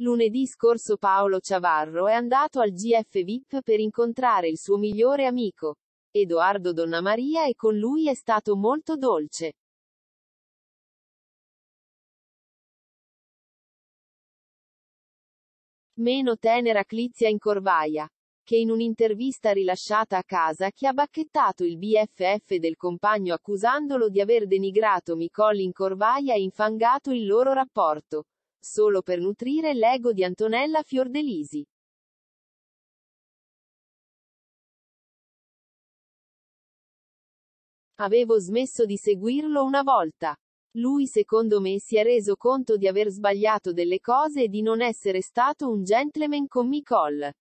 Lunedì scorso Paolo Ciavarro è andato al GF VIP per incontrare il suo migliore amico, Edoardo Donnamaria e con lui è stato molto dolce. Meno tenera Clizia in corvaia, che in un'intervista rilasciata a casa chi ha bacchettato il BFF del compagno accusandolo di aver denigrato Micol corvaia e infangato il loro rapporto solo per nutrire l'ego di Antonella Fiordelisi. Avevo smesso di seguirlo una volta. Lui secondo me si è reso conto di aver sbagliato delle cose e di non essere stato un gentleman con Nicole.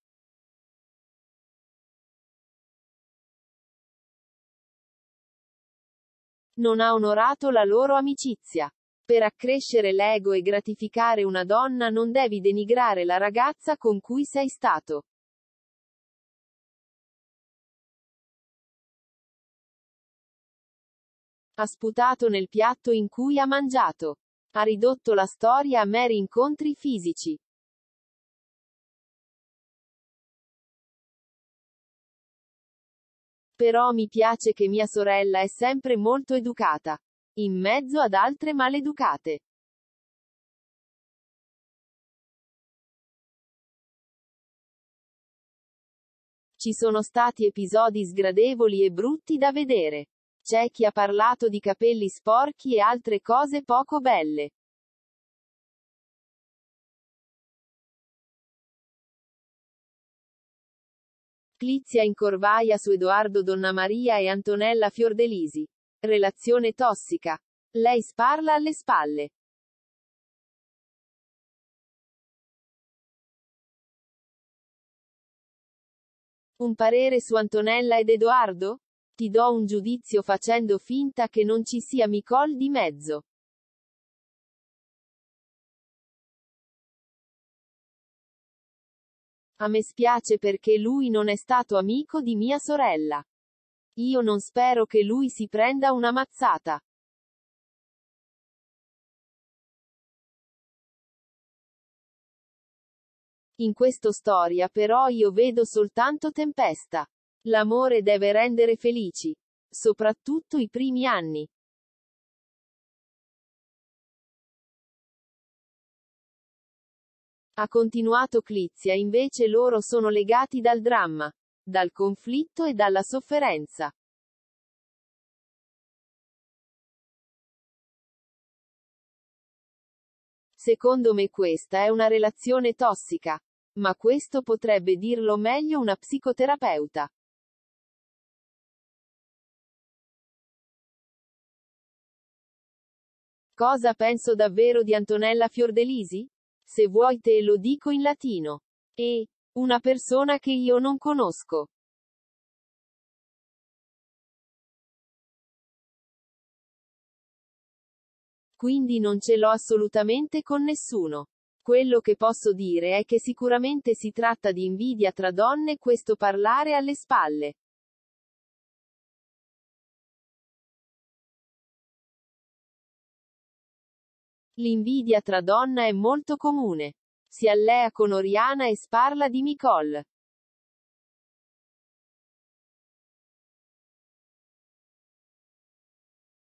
Non ha onorato la loro amicizia. Per accrescere l'ego e gratificare una donna non devi denigrare la ragazza con cui sei stato. Ha sputato nel piatto in cui ha mangiato. Ha ridotto la storia a meri incontri fisici. Però mi piace che mia sorella è sempre molto educata. In mezzo ad altre maleducate. Ci sono stati episodi sgradevoli e brutti da vedere. C'è chi ha parlato di capelli sporchi e altre cose poco belle. Clizia corvaia su Edoardo Donna Maria e Antonella Fiordelisi. Relazione tossica. Lei sparla alle spalle. Un parere su Antonella ed Edoardo? Ti do un giudizio facendo finta che non ci sia Nicole di mezzo. A me spiace perché lui non è stato amico di mia sorella. Io non spero che lui si prenda una mazzata. In questa storia però io vedo soltanto tempesta. L'amore deve rendere felici. Soprattutto i primi anni. Ha continuato Clizia invece loro sono legati dal dramma dal conflitto e dalla sofferenza. Secondo me questa è una relazione tossica. Ma questo potrebbe dirlo meglio una psicoterapeuta. Cosa penso davvero di Antonella Fiordelisi? Se vuoi te lo dico in latino. E una persona che io non conosco. Quindi non ce l'ho assolutamente con nessuno. Quello che posso dire è che sicuramente si tratta di invidia tra donne questo parlare alle spalle. L'invidia tra donna è molto comune si allea con Oriana e sparla di Nicole.